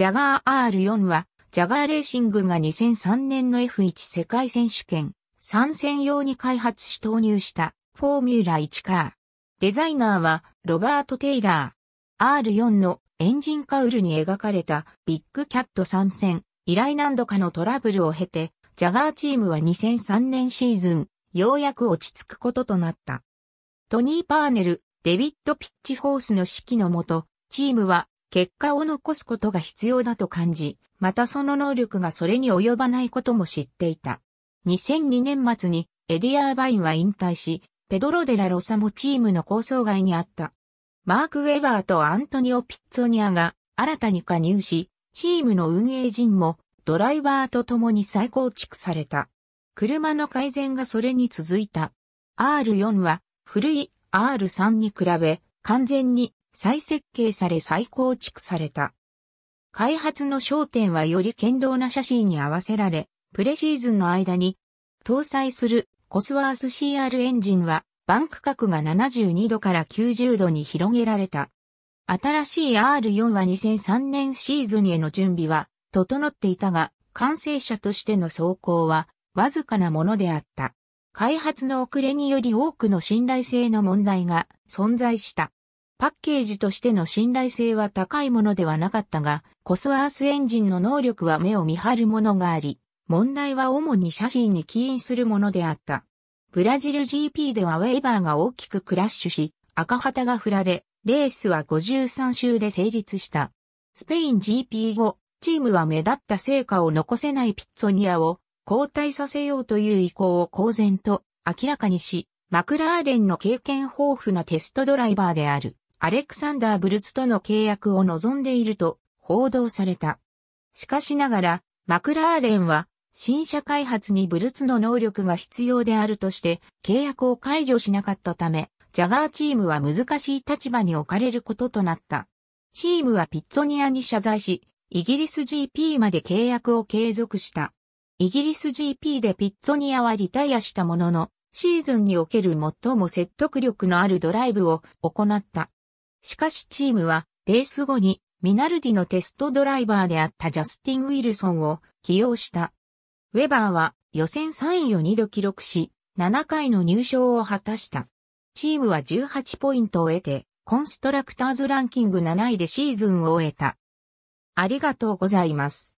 ジャガー R4 は、ジャガーレーシングが2003年の F1 世界選手権、参戦用に開発し投入したフォーミュラ1カー。デザイナーはロバート・テイラー。R4 のエンジンカウルに描かれたビッグキャット参戦以来何度かのトラブルを経て、ジャガーチームは2003年シーズン、ようやく落ち着くこととなった。トニー・パーネル、デビッド・ピッチフォースの指揮のもと、チームは結果を残すことが必要だと感じ、またその能力がそれに及ばないことも知っていた。2002年末にエディアーバインは引退し、ペドロ・デラ・ロサもチームの構想外にあった。マーク・ウェバーとアントニオ・ピッツォニアが新たに加入し、チームの運営陣もドライバーと共に再構築された。車の改善がそれに続いた。R4 は古い R3 に比べ完全に再設計され再構築された。開発の焦点はより堅牢な写真に合わせられ、プレシーズンの間に搭載するコスワース CR エンジンはバンク角が72度から90度に広げられた。新しい R4 は2003年シーズンへの準備は整っていたが、完成車としての走行はわずかなものであった。開発の遅れにより多くの信頼性の問題が存在した。パッケージとしての信頼性は高いものではなかったが、コスアースエンジンの能力は目を見張るものがあり、問題は主に写真に起因するものであった。ブラジル GP ではウェイバーが大きくクラッシュし、赤旗が振られ、レースは53周で成立した。スペイン GP 後、チームは目立った成果を残せないピッツォニアを交代させようという意向を公然と明らかにし、マクラーレンの経験豊富なテストドライバーである。アレクサンダー・ブルツとの契約を望んでいると報道された。しかしながら、マクラーレンは新車開発にブルツの能力が必要であるとして契約を解除しなかったため、ジャガーチームは難しい立場に置かれることとなった。チームはピッツォニアに謝罪し、イギリス GP まで契約を継続した。イギリス GP でピッツォニアはリタイアしたものの、シーズンにおける最も説得力のあるドライブを行った。しかしチームは、レース後に、ミナルディのテストドライバーであったジャスティン・ウィルソンを起用した。ウェバーは予選3位を2度記録し、7回の入賞を果たした。チームは18ポイントを得て、コンストラクターズランキング7位でシーズンを終えた。ありがとうございます。